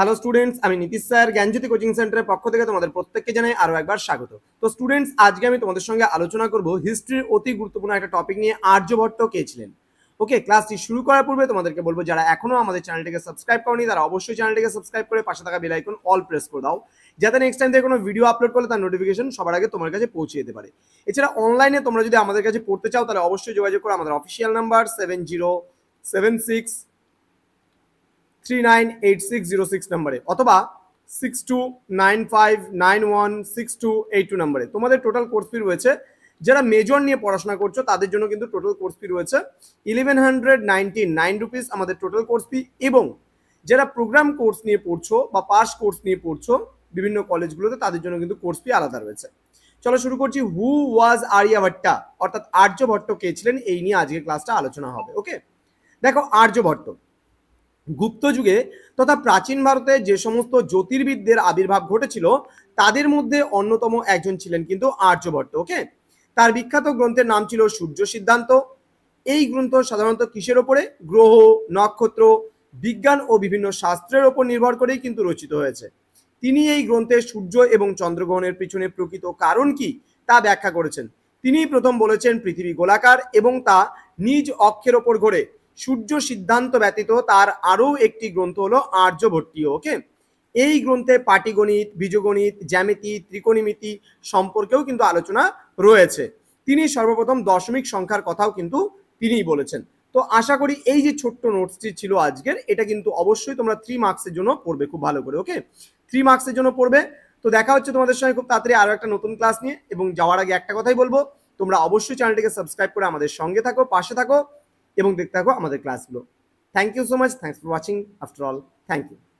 hello students আমি Nitish sir জ্ঞানজ্যোতি coaching সেন্টারের পক্ষ থেকে তোমাদের প্রত্যেককে জানাই আরও একবার স্বাগত তো স্টুডেন্টস আজকে আমি তোমাদের সঙ্গে আলোচনা করব হিস্ট্রির অতি গুরুত্বপূর্ণ একটা টপিক নিয়ে আর্যভট্ট কে ছিলেন ওকে ক্লাসটি শুরু করার পূর্বে তোমাদেরকে বলবো যারা এখনো আমাদের চ্যানেলটিকে সাবস্ক্রাইব করনি তারা অবশ্যই চ্যানেলটিকে সাবস্ক্রাইব করে পাশে থাকা বেল আইকন অল প্রেস করে দাও যাতে নেক্সট টাইম থেকে কোনো ভিডিও আপলোড করলে তার নোটিফিকেশন সবার আগে তোমার কাছে পৌঁছে যেতে পারে এছাড়া অনলাইনে তোমরা যদি আমাদের কাছে পড়তে চাও তাহলে অবশ্যই যোগাযোগ করো আমাদের official number seven zero seven six three nine eight six zero six নম্বরে অথবা six two nine five nine one six two eight two নম্বরে তোমাদের টোটাল কোর্স ফি রয়েছে যারা মেজর নিয়ে পড়াশোনা করছো তাদের জন্য কিন্তু টোটাল কোর্স ফি রয়েছে eleven hundred ninety nine rupees আমাদের টোটাল কোর্স ফি এবং যারা প্রোগ্রাম কোর্স নিয়ে পড়ছো বা পাস কোর্স নিয়ে পড়ছো বিভিন্ন কলেজগুলোতে তাদের জন্য কিন্তু কোর্স ফি আলাদা রয়েছে চলো শুরু করছি হু ওয়াজ আর্যাভট্টা অর্থাৎ আর্যভট্ট কে ছিলেন এই নিয়ে আজকের ক্লাসটা আলোচনা হবে ওকে দেখো আর্যভট্ট গুপ্ত যুগে তথা প্রাচীন ভারতে যে সমস্ত জ্যোতির্বিদদের আবির্ভাব ঘটেছিল তাদের মধ্যে অন্যতম একজন ছিলেন কিন্তু আর্যভট্ট ওকে তার বিখ্যাত গ্রন্থের নাম ছিল সূর্য সিদ্ধান্ত এই গ্রন্থ সাধারণত কিসের ওপরে গ্রহ নক্ষত্র বিজ্ঞান ও বিভিন্ন শাস্ত্রের ওপর নির্ভর করেই কিন্তু রচিত হয়েছে তিনি এই গ্রন্থে সূর্য এবং চন্দ্রগ্রহণের পিছনে প্রকৃত কারণ কি তা ব্যাখ্যা করেছেন তিনি প্রথম বলেছেন পৃথিবী গোলাকার এবং তা নিজ অক্ষের ওপর ঘোরে সূর্য সিদ্ধান্ত ব্যতীত তার আরও একটি গ্রন্থ হলো আর্যভট্টি ওকে এই গ্রন্থে পাটিগণিত বীজগণিত জ্যামিতি ত্রিকোণিমিতি সম্পর্কেও কিন্তু আলোচনা রয়েছে তিনি সর্বপ্রথম দশমিক সংখ্যার কথাও কিন্তু তিনিই বলেছেন তো আশা করি এই যে ছোট্ট নোটসটি ছিল আজকের এটা কিন্তু অবশ্যই তোমরা থ্রি মার্কসের জন্য পড়বে খুব ভালো করে ওকে থ্রি মার্কসের জন্য পড়বে তো দেখা হচ্ছে তোমাদের সঙ্গে খুব তাড়াতাড়ি আরও একটা নতুন ক্লাস নিয়ে এবং যাওয়ার আগে একটা কথাই বলবো তোমরা অবশ্যই চ্যানেলটিকে সাবস্ক্রাইব করে আমাদের সঙ্গে থাকো পাশে থাকো देखते थको हमारे क्लसगुलो thank you so much thanks for watching after all thank you